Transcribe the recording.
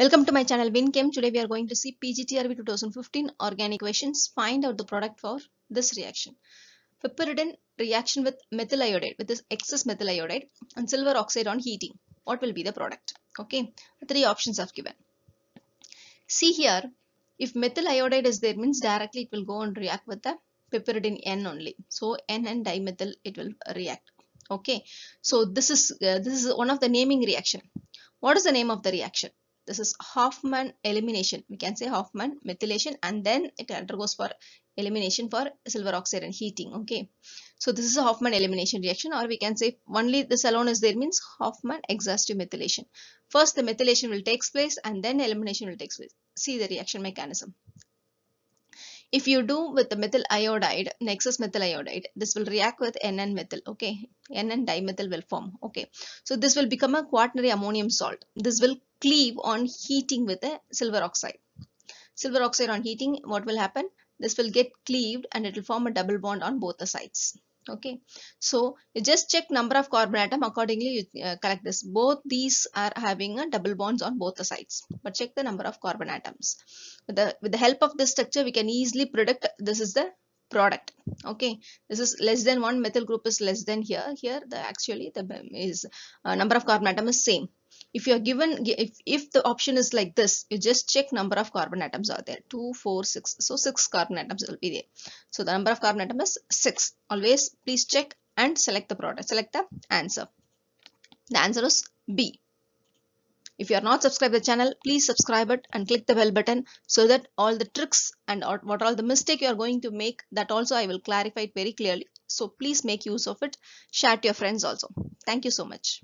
Welcome to my channel WinChem. Today we are going to see PGTRB 2015 organic questions. Find out the product for this reaction. Piperidine reaction with methyl iodide with this excess methyl iodide and silver oxide on heating. What will be the product? Okay, three options are given. See here, if methyl iodide is there means directly it will go and react with the piperidine N only. So N and dimethyl it will react. Okay, so this is uh, this is one of the naming reaction. What is the name of the reaction? this is Hoffman elimination we can say Hoffman methylation and then it undergoes for elimination for silver oxide and heating okay so this is a Hoffman elimination reaction or we can say only this alone is there means Hoffman exhaustive methylation first the methylation will takes place and then elimination will takes place see the reaction mechanism if you do with the methyl iodide nexus methyl iodide this will react with nn methyl okay nn dimethyl will form okay so this will become a quaternary ammonium salt this will cleave on heating with a silver oxide. Silver oxide on heating, what will happen? This will get cleaved and it will form a double bond on both the sides. Okay, so you just check number of carbon atom accordingly you uh, collect this. Both these are having a double bonds on both the sides, but check the number of carbon atoms. With the, with the help of this structure, we can easily predict this is the product okay this is less than one methyl group is less than here here the actually the is uh, number of carbon atom is same if you're given if, if the option is like this you just check number of carbon atoms are there Two, four, six. so 6 carbon atoms will be there so the number of carbon atoms is 6 always please check and select the product select the answer the answer is b if you are not subscribed to the channel please subscribe it and click the bell button so that all the tricks and what all the mistake you are going to make that also i will clarify it very clearly so please make use of it share to your friends also thank you so much